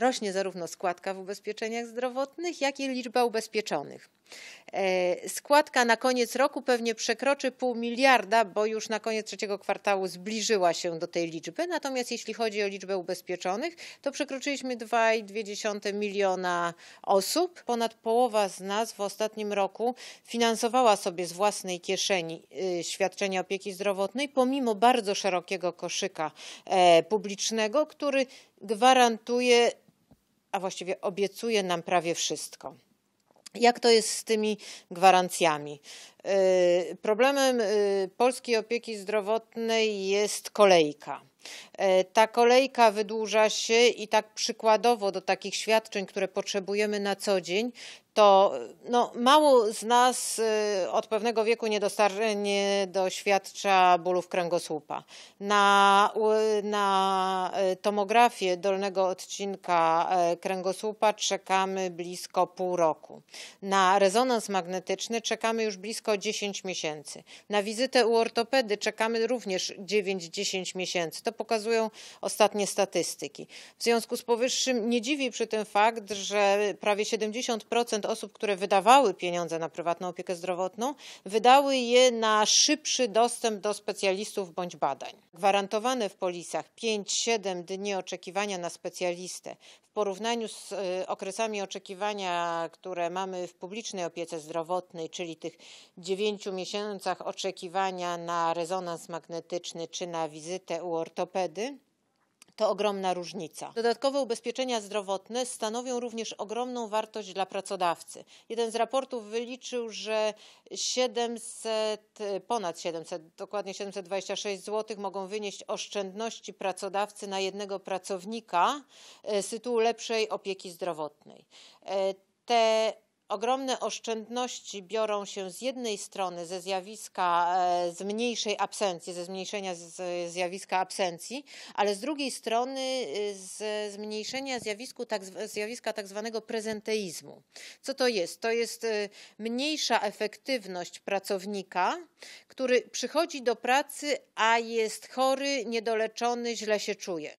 Rośnie zarówno składka w ubezpieczeniach zdrowotnych, jak i liczba ubezpieczonych. E, składka na koniec roku pewnie przekroczy pół miliarda, bo już na koniec trzeciego kwartału zbliżyła się do tej liczby. Natomiast jeśli chodzi o liczbę ubezpieczonych, to przekroczyliśmy 2,2 miliona osób. Ponad połowa z nas w ostatnim roku finansowała sobie z własnej kieszeni y, świadczenia opieki zdrowotnej, pomimo bardzo szerokiego koszyka e, publicznego, który gwarantuje a właściwie obiecuje nam prawie wszystko. Jak to jest z tymi gwarancjami? Y, problemem y, polskiej opieki zdrowotnej jest kolejka. E, ta kolejka wydłuża się i tak przykładowo do takich świadczeń, które potrzebujemy na co dzień, to e, no, mało z nas e, od pewnego wieku nie, nie doświadcza bólów kręgosłupa. Na, na tomografię dolnego odcinka kręgosłupa czekamy blisko pół roku. Na rezonans magnetyczny czekamy już blisko 10 miesięcy. Na wizytę u ortopedy czekamy również 9-10 miesięcy. To pokazują ostatnie statystyki. W związku z powyższym nie dziwi przy tym fakt, że prawie 70% osób, które wydawały pieniądze na prywatną opiekę zdrowotną, wydały je na szybszy dostęp do specjalistów bądź badań. Gwarantowane w polisach 5-7 dni oczekiwania na specjalistę w porównaniu z y, okresami oczekiwania, które mamy w publicznej opiece zdrowotnej, czyli tych 9 miesiącach oczekiwania na rezonans magnetyczny czy na wizytę u ortopedy, to ogromna różnica. Dodatkowe ubezpieczenia zdrowotne stanowią również ogromną wartość dla pracodawcy. Jeden z raportów wyliczył, że 700, ponad 700, dokładnie 726 zł mogą wynieść oszczędności pracodawcy na jednego pracownika e, z tytułu lepszej opieki zdrowotnej. E, te Ogromne oszczędności biorą się z jednej strony ze zjawiska e, z mniejszej absencji, ze zmniejszenia zjawiska absencji, ale z drugiej strony y, ze zmniejszenia zjawisku, tak, zjawiska tak zwanego prezenteizmu. Co to jest? To jest y, mniejsza efektywność pracownika, który przychodzi do pracy, a jest chory, niedoleczony, źle się czuje.